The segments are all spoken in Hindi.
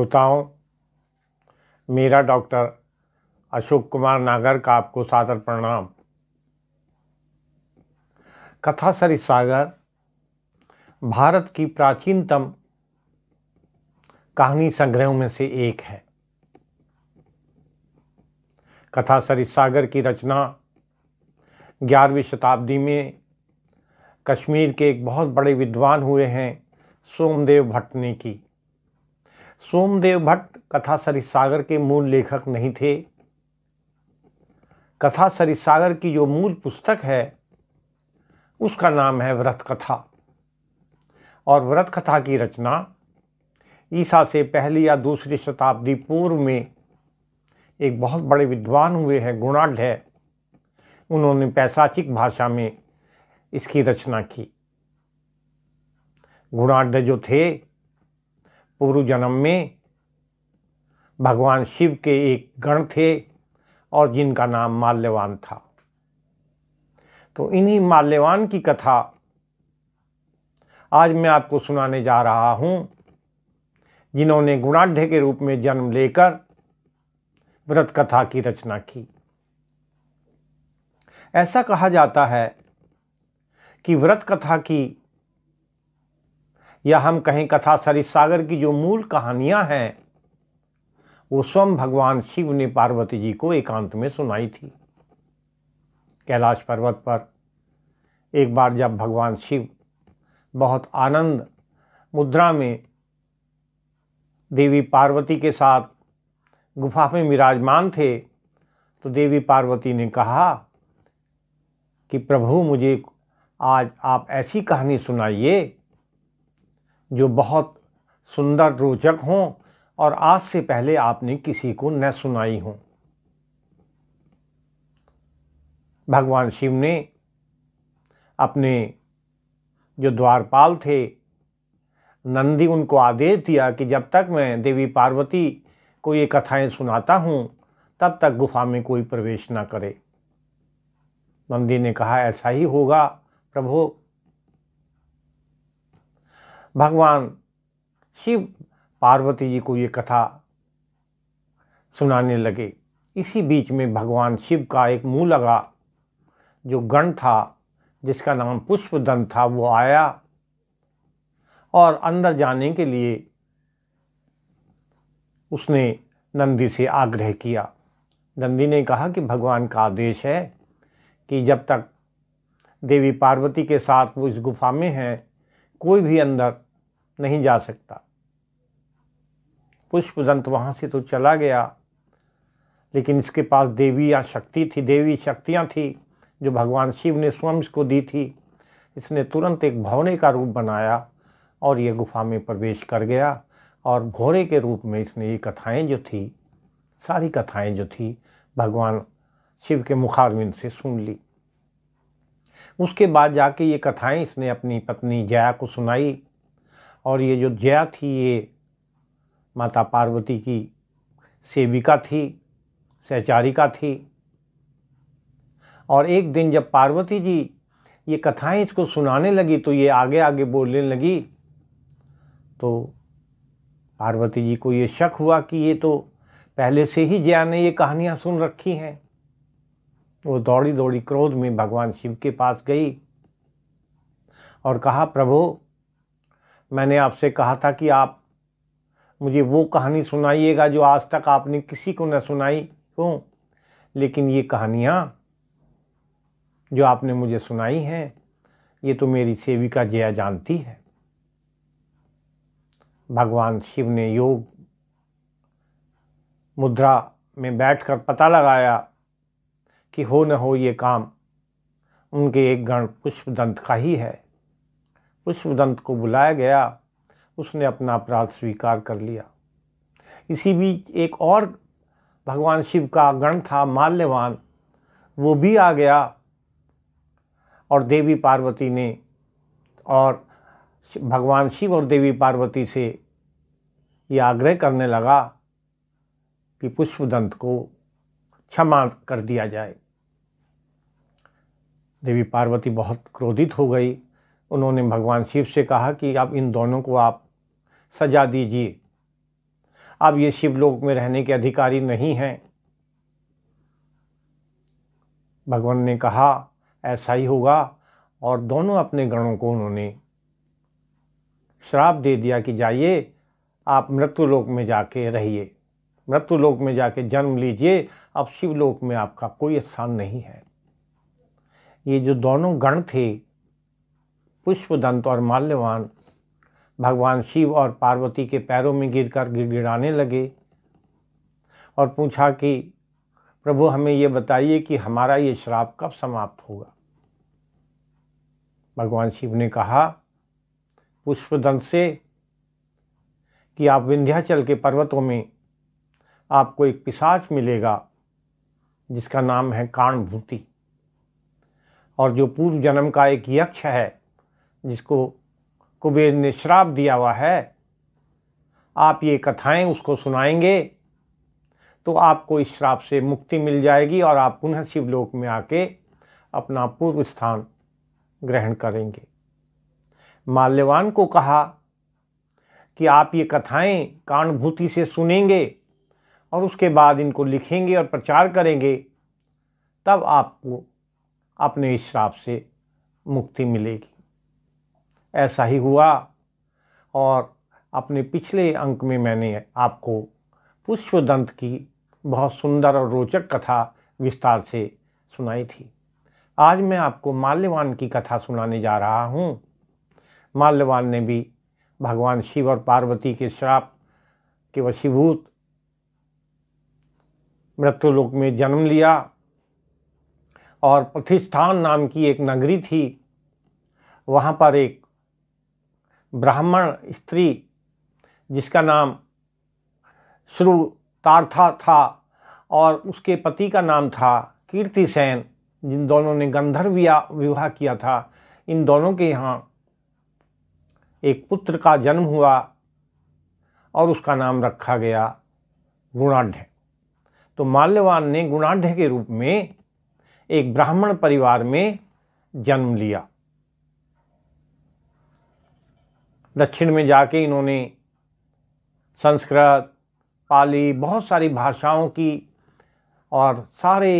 श्रोताओं मेरा डॉक्टर अशोक कुमार नागर का आपको सादर प्रणाम कथा सरी सागर भारत की प्राचीनतम कहानी संग्रहों में से एक है कथा सरी सागर की रचना ग्यारहवीं शताब्दी में कश्मीर के एक बहुत बड़े विद्वान हुए हैं सोमदेव भट्ट ने की सोमदेव भट्ट कथा सरिसागर के मूल लेखक नहीं थे कथा सरिसागर की जो मूल पुस्तक है उसका नाम है व्रत कथा और व्रत कथा की रचना ईसा से पहली या दूसरी शताब्दी पूर्व में एक बहुत बड़े विद्वान हुए हैं गुणाढ़ है उन्होंने पैसाचिक भाषा में इसकी रचना की गुणाढ़ जो थे पूर्व जन्म में भगवान शिव के एक गण थे और जिनका नाम माल्यवान था तो इन्हीं माल्यवान की कथा आज मैं आपको सुनाने जा रहा हूँ जिन्होंने गुणाढ़ के रूप में जन्म लेकर व्रत कथा की रचना की ऐसा कहा जाता है कि व्रत कथा की या हम कहें कथा सरित सागर की जो मूल कहानियां हैं वो स्वयं भगवान शिव ने पार्वती जी को एकांत में सुनाई थी कैलाश पर्वत पर एक बार जब भगवान शिव बहुत आनंद मुद्रा में देवी पार्वती के साथ गुफा में विराजमान थे तो देवी पार्वती ने कहा कि प्रभु मुझे आज आप ऐसी कहानी सुनाइए जो बहुत सुंदर रोचक हों और आज से पहले आपने किसी को न सुनाई हो भगवान शिव ने अपने जो द्वारपाल थे नंदी उनको आदेश दिया कि जब तक मैं देवी पार्वती को ये कथाएं सुनाता हूँ तब तक गुफा में कोई प्रवेश ना करे नंदी ने कहा ऐसा ही होगा प्रभु भगवान शिव पार्वती जी को ये कथा सुनाने लगे इसी बीच में भगवान शिव का एक मुँह लगा जो गण था जिसका नाम पुष्पदन था वो आया और अंदर जाने के लिए उसने नंदी से आग्रह किया नंदी ने कहा कि भगवान का आदेश है कि जब तक देवी पार्वती के साथ वो इस गुफा में हैं कोई भी अंदर नहीं जा सकता पुष्प दंत वहाँ से तो चला गया लेकिन इसके पास देवी या शक्ति थी देवी शक्तियाँ थी जो भगवान शिव ने स्वयं को दी थी इसने तुरंत एक भवने का रूप बनाया और ये गुफा में प्रवेश कर गया और भोरे के रूप में इसने ये कथाएं जो थी सारी कथाएं जो थी भगवान शिव के मुखारविंद से सुन ली उसके बाद जाके ये कथाएं इसने अपनी पत्नी जया को सुनाई और ये जो जया थी ये माता पार्वती की सेविका थी सहचारिका थी और एक दिन जब पार्वती जी ये कथाएं इसको सुनाने लगी तो ये आगे आगे बोलने लगी तो पार्वती जी को ये शक हुआ कि ये तो पहले से ही जया ने ये कहानियाँ सुन रखी हैं वो दौड़ी दौड़ी क्रोध में भगवान शिव के पास गई और कहा प्रभु मैंने आपसे कहा था कि आप मुझे वो कहानी सुनाइएगा जो आज तक आपने किसी को न सुनाई हो लेकिन ये कहानियाँ जो आपने मुझे सुनाई हैं ये तो मेरी सेविका जया जानती है भगवान शिव ने योग मुद्रा में बैठकर पता लगाया कि हो न हो ये काम उनके एक गण पुष्पदंत का ही है पुष्पदंत को बुलाया गया उसने अपना अपराध स्वीकार कर लिया इसी बीच एक और भगवान शिव का गण था माल्यवान वो भी आ गया और देवी पार्वती ने और भगवान शिव और देवी पार्वती से ये आग्रह करने लगा कि पुष्पदंत को क्षमा कर दिया जाए देवी पार्वती बहुत क्रोधित हो गई उन्होंने भगवान शिव से कहा कि आप इन दोनों को आप सजा दीजिए अब ये शिवलोक में रहने के अधिकारी नहीं हैं भगवान ने कहा ऐसा ही होगा और दोनों अपने गणों को उन्होंने श्राप दे दिया कि जाइए आप मृत्यु लोक में जाके रहिए मृत्यु लोक में जाके जन्म लीजिए अब शिवलोक में आपका कोई स्थान नहीं है ये जो दोनों गण थे पुष्पदंत और माल्यवान भगवान शिव और पार्वती के पैरों में गिरकर गिड़गिड़ाने लगे और पूछा कि प्रभु हमें ये बताइए कि हमारा ये श्राप कब समाप्त होगा भगवान शिव ने कहा पुष्पदंत से कि आप विंध्याचल के पर्वतों में आपको एक पिशाच मिलेगा जिसका नाम है काणभूति और जो पूर्व जन्म का एक यक्ष है जिसको कुबेर ने श्राप दिया हुआ है आप ये कथाएं उसको सुनाएंगे तो आपको इस श्राप से मुक्ति मिल जाएगी और आप पुनः शिवलोक में आके अपना पूर्व स्थान ग्रहण करेंगे माल्यवान को कहा कि आप ये कथाएं कानभूति से सुनेंगे और उसके बाद इनको लिखेंगे और प्रचार करेंगे तब आपको अपने इस श्राप से मुक्ति मिलेगी ऐसा ही हुआ और अपने पिछले अंक में मैंने आपको दंत की बहुत सुंदर और रोचक कथा विस्तार से सुनाई थी आज मैं आपको माल्यवान की कथा सुनाने जा रहा हूँ माल्यवान ने भी भगवान शिव और पार्वती के श्राप के वशीभूत मृत्युलोक में जन्म लिया और प्रतिष्ठान नाम की एक नगरी थी वहाँ पर एक ब्राह्मण स्त्री जिसका नाम श्रु तार्था था और उसके पति का नाम था कीर्ति सेन जिन दोनों ने गंधर्व विवाह किया था इन दोनों के यहाँ एक पुत्र का जन्म हुआ और उसका नाम रखा गया गुणाढ़ तो माल्यवान ने गुणाढ़ के रूप में एक ब्राह्मण परिवार में जन्म लिया दक्षिण में जाके इन्होंने संस्कृत पाली बहुत सारी भाषाओं की और सारे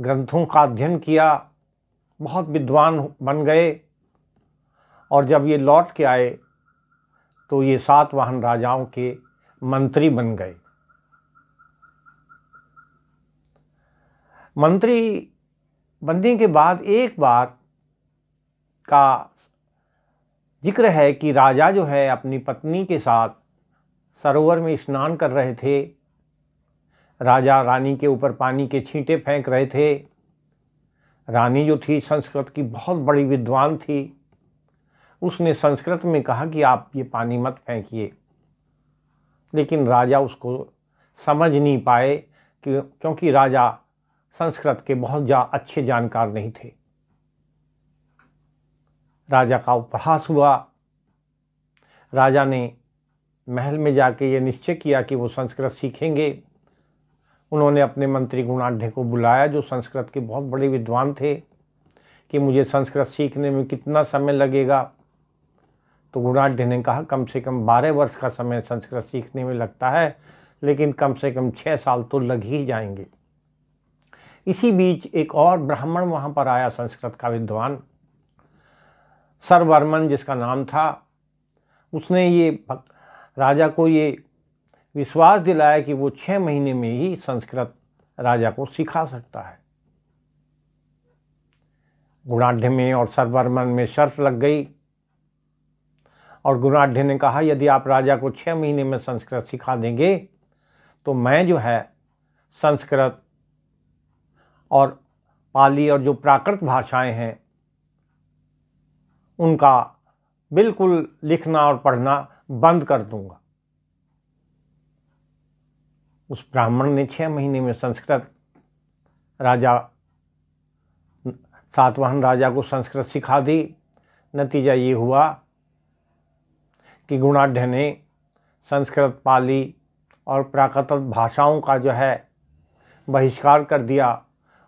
ग्रंथों का अध्ययन किया बहुत विद्वान बन गए और जब ये लौट के आए तो ये सात वाहन राजाओं के मंत्री बन गए मंत्री बनने के बाद एक बार का जिक्र है कि राजा जो है अपनी पत्नी के साथ सरोवर में स्नान कर रहे थे राजा रानी के ऊपर पानी के छींटे फेंक रहे थे रानी जो थी संस्कृत की बहुत बड़ी विद्वान थी उसने संस्कृत में कहा कि आप ये पानी मत फेंकिए लेकिन राजा उसको समझ नहीं पाए कि क्योंकि राजा संस्कृत के बहुत जा अच्छे जानकार नहीं थे राजा का उपहास हुआ राजा ने महल में जाके ये निश्चय किया कि वो संस्कृत सीखेंगे उन्होंने अपने मंत्री गुणाढ़ को बुलाया जो संस्कृत के बहुत बड़े विद्वान थे कि मुझे संस्कृत सीखने में कितना समय लगेगा तो गुणाढ़ ने कहा कम से कम बारह वर्ष का समय संस्कृत सीखने में लगता है लेकिन कम से कम छः साल तो लग ही जाएंगे इसी बीच एक और ब्राह्मण वहाँ पर आया संस्कृत का विद्वान सरवर्मन जिसका नाम था उसने ये राजा को ये विश्वास दिलाया कि वो छः महीने में ही संस्कृत राजा को सिखा सकता है गुणाढ़ में और सरवर्मन में शर्त लग गई और गुणाढ़ ने कहा यदि आप राजा को छः महीने में संस्कृत सिखा देंगे तो मैं जो है संस्कृत और पाली और जो प्राकृत भाषाएं हैं उनका बिल्कुल लिखना और पढ़ना बंद कर दूंगा उस ब्राह्मण ने छः महीने में संस्कृत राजा सातवाहन राजा को संस्कृत सिखा दी नतीजा ये हुआ कि गुणाढ़ ने संस्कृत पाली और प्राकृत भाषाओं का जो है बहिष्कार कर दिया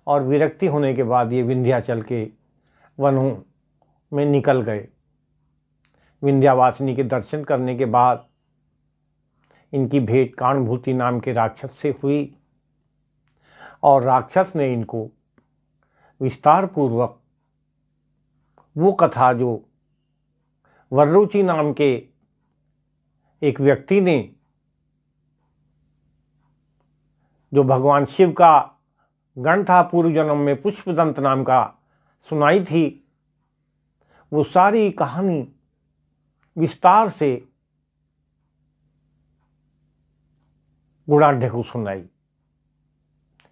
और विरक्ति होने के बाद ये विंध्याचल के वनों में निकल गए विंध्यावासिनी के दर्शन करने के बाद इनकी भेंट काणभूति नाम के राक्षस से हुई और राक्षस ने इनको विस्तार पूर्वक वो कथा जो वर्रुचि नाम के एक व्यक्ति ने जो भगवान शिव का गण था पूर्व जन्म में पुष्पदंत नाम का सुनाई थी वो सारी कहानी विस्तार से गुणाढ़ को सुनाई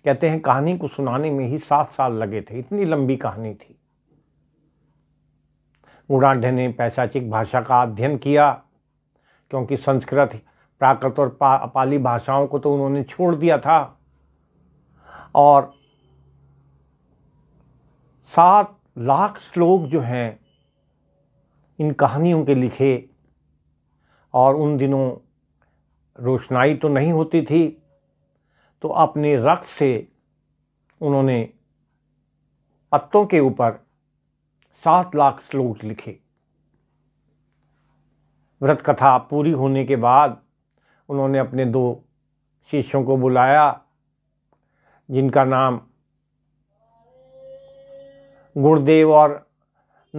कहते हैं कहानी को सुनाने में ही सात साल लगे थे इतनी लंबी कहानी थी गुणाढ़ ने पैसाचिक भाषा का अध्ययन किया क्योंकि संस्कृत प्राकृत और पा, पाली भाषाओं को तो उन्होंने छोड़ दिया था और सात लाख श्लोक जो हैं इन कहानियों के लिखे और उन दिनों रोशनाई तो नहीं होती थी तो अपने रक्त से उन्होंने पत्तों के ऊपर सात लाख श्लोक लिखे व्रत कथा पूरी होने के बाद उन्होंने अपने दो शिष्यों को बुलाया जिनका नाम गुणदेव और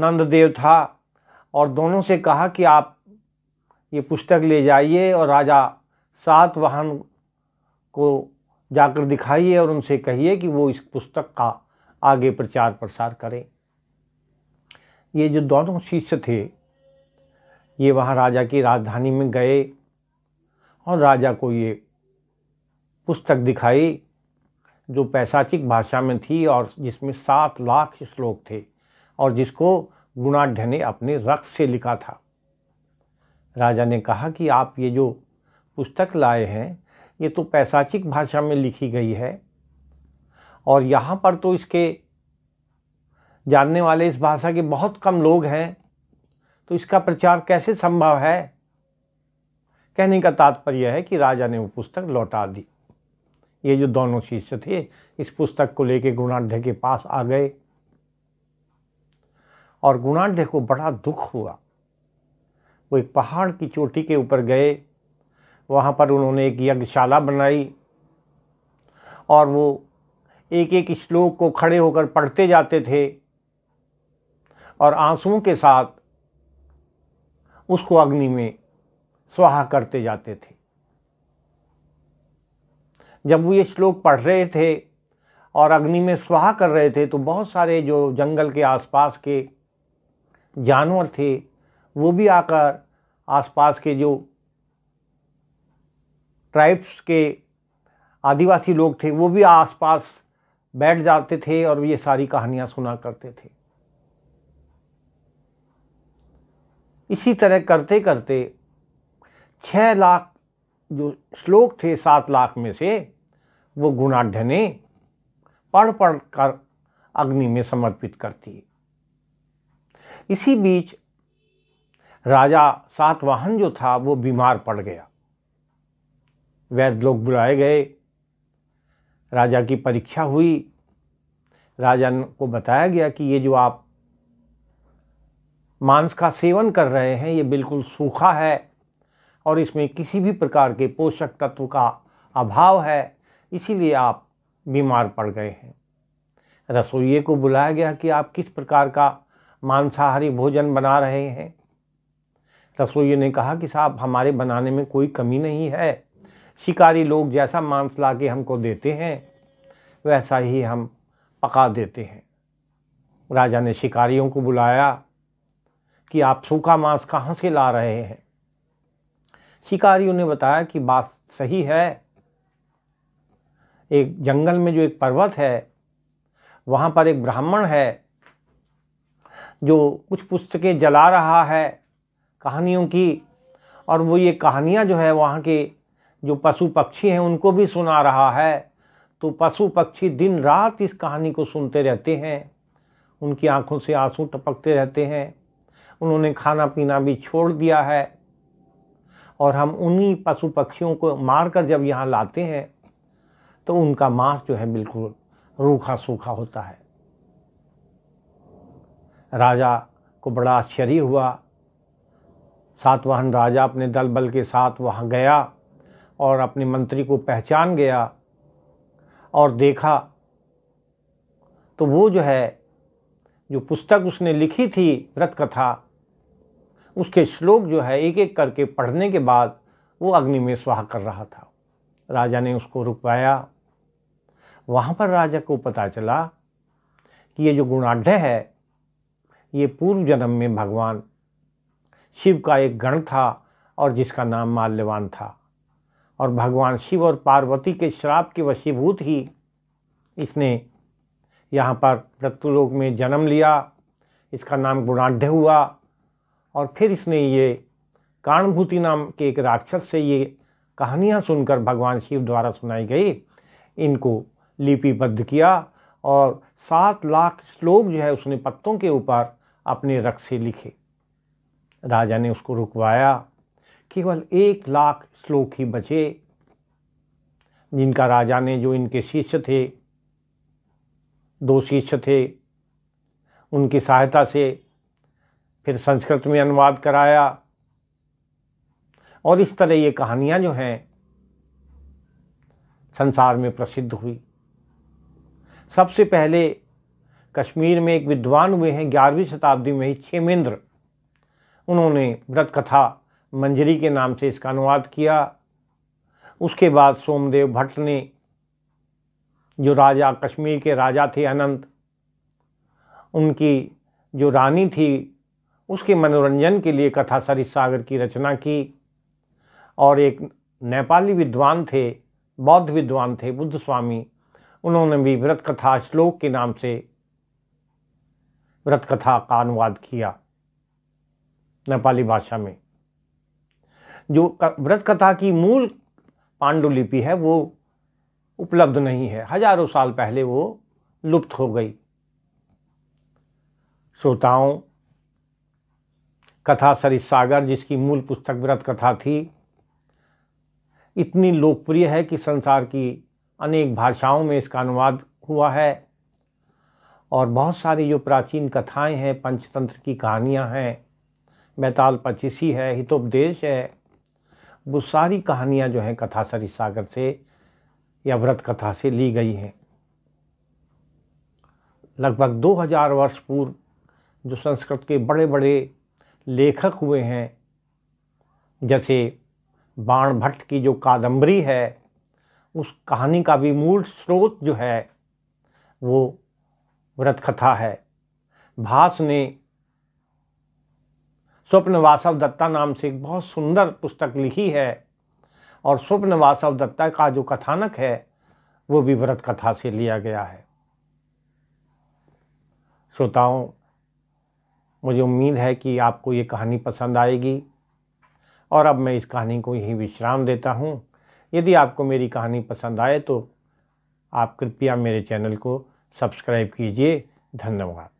नंददेव था और दोनों से कहा कि आप ये पुस्तक ले जाइए और राजा सात वाहन को जाकर दिखाइए और उनसे कहिए कि वो इस पुस्तक का आगे प्रचार प्रसार करें ये जो दोनों शिष्य थे ये वहाँ राजा की राजधानी में गए और राजा को ये पुस्तक दिखाई जो पैसाचिक भाषा में थी और जिसमें सात लाख श्लोक थे और जिसको गुणाढ़ ने अपने रक्स से लिखा था राजा ने कहा कि आप ये जो पुस्तक लाए हैं ये तो पैसाचिक भाषा में लिखी गई है और यहाँ पर तो इसके जानने वाले इस भाषा के बहुत कम लोग हैं तो इसका प्रचार कैसे संभव है कहने का तात्पर्य है कि राजा ने वो पुस्तक लौटा दी ये जो दोनों शिष्य थे इस पुस्तक को लेके गुणाढ़ के पास आ गए और गुणाढ़ को बड़ा दुख हुआ वो एक पहाड़ की चोटी के ऊपर गए वहाँ पर उन्होंने एक यज्ञशाला बनाई और वो एक एक श्लोक को खड़े होकर पढ़ते जाते थे और आंसुओं के साथ उसको अग्नि में स्वाहा करते जाते थे जब वो ये श्लोक पढ़ रहे थे और अग्नि में स्वाहा कर रहे थे तो बहुत सारे जो जंगल के आसपास के जानवर थे वो भी आकर आसपास के जो ट्राइब्स के आदिवासी लोग थे वो भी आसपास बैठ जाते थे और ये सारी कहानियाँ सुना करते थे इसी तरह करते करते छः लाख जो श्लोक थे सात लाख में से वो गुणाढ़ने पढ़ पढ़ कर अग्नि में समर्पित करती है इसी बीच राजा सातवाहन जो था वो बीमार पड़ गया वैद्य लोग बुलाए गए राजा की परीक्षा हुई राजा को बताया गया कि ये जो आप मांस का सेवन कर रहे हैं ये बिल्कुल सूखा है और इसमें किसी भी प्रकार के पोषक तत्व का अभाव है इसीलिए आप बीमार पड़ गए हैं रसोइये को बुलाया गया कि आप किस प्रकार का मांसाहारी भोजन बना रहे हैं रसोइये ने कहा कि साहब हमारे बनाने में कोई कमी नहीं है शिकारी लोग जैसा मांस ला के हमको देते हैं वैसा ही हम पका देते हैं राजा ने शिकारियों को बुलाया कि आप सूखा मांस कहाँ से ला रहे हैं शिकारियों ने बताया कि बात सही है एक जंगल में जो एक पर्वत है वहाँ पर एक ब्राह्मण है जो कुछ पुस्तकें जला रहा है कहानियों की और वो ये कहानियाँ जो है वहाँ के जो पशु पक्षी हैं उनको भी सुना रहा है तो पशु पक्षी दिन रात इस कहानी को सुनते रहते हैं उनकी आंखों से आंसू टपकते रहते हैं उन्होंने खाना पीना भी छोड़ दिया है और हम उन्हीं पशु पक्षियों को मारकर जब यहाँ लाते हैं तो उनका मांस जो है बिल्कुल रूखा सूखा होता है राजा को बड़ा आश्चर्य हुआ सातवाहन राजा अपने दल बल के साथ वहाँ गया और अपने मंत्री को पहचान गया और देखा तो वो जो है जो पुस्तक उसने लिखी थी व्रत कथा उसके श्लोक जो है एक एक करके पढ़ने के बाद वो अग्नि में स्वाहा कर रहा था राजा ने उसको रुकवाया वहाँ पर राजा को पता चला कि ये जो गुणाढ़ है ये पूर्व जन्म में भगवान शिव का एक गण था और जिसका नाम माल्यवान था और भगवान शिव और पार्वती के श्राप के वशीभूत ही इसने यहाँ पर मृत्युलोक में जन्म लिया इसका नाम गुणाढ़ हुआ और फिर इसने ये कारणभूति नाम के एक राक्षस से ये कहानियाँ सुनकर भगवान शिव द्वारा सुनाई गई इनको लिपिबद्ध किया और सात लाख श्लोक जो है उसने पत्तों के ऊपर अपने रख से लिखे राजा ने उसको रुकवाया केवल एक लाख श्लोक ही बचे जिनका राजा ने जो इनके शिष्य थे दो शिष्य थे उनकी सहायता से फिर संस्कृत में अनुवाद कराया और इस तरह ये कहानियाँ जो हैं संसार में प्रसिद्ध हुई सबसे पहले कश्मीर में एक विद्वान हुए हैं ग्यारहवीं शताब्दी में ही छेमेंद्र उन्होंने व्रत कथा मंजरी के नाम से इसका अनुवाद किया उसके बाद सोमदेव भट्ट ने जो राजा कश्मीर के राजा थे अनंत उनकी जो रानी थी उसके मनोरंजन के लिए कथा सरित सागर की रचना की और एक नेपाली विद्वान थे बौद्ध विद्वान थे बुद्ध स्वामी उन्होंने भी व्रत कथा श्लोक के नाम से व्रत कथा का अनुवाद किया नेपाली भाषा में जो व्रत कथा की मूल पांडुलिपि है वो उपलब्ध नहीं है हजारों साल पहले वो लुप्त हो गई श्रोताओं कथा सरिस सागर जिसकी मूल पुस्तक व्रत कथा थी इतनी लोकप्रिय है कि संसार की अनेक भाषाओं में इसका अनुवाद हुआ है और बहुत सारी जो प्राचीन कथाएं हैं पंचतंत्र की कहानियां हैं बैताल पचीसी है हितोपदेश है वो सारी कहानियां जो हैं कथा सरी सागर से या व्रत कथा से ली गई हैं लगभग 2000 वर्ष पूर्व जो संस्कृत के बड़े बड़े लेखक हुए हैं जैसे बाण भट्ट की जो कादम्बरी है उस कहानी का भी मूल स्रोत जो है वो व्रत कथा है भास ने स्वप्न वासव दत्ता नाम से एक बहुत सुंदर पुस्तक लिखी है और स्वप्न वासव दत्ता का जो कथानक है वो भी व्रत कथा से लिया गया है श्रोताओं मुझे उम्मीद है कि आपको ये कहानी पसंद आएगी और अब मैं इस कहानी को यहीं विश्राम देता हूँ यदि आपको मेरी कहानी पसंद आए तो आप कृपया मेरे चैनल को सब्सक्राइब कीजिए धन्यवाद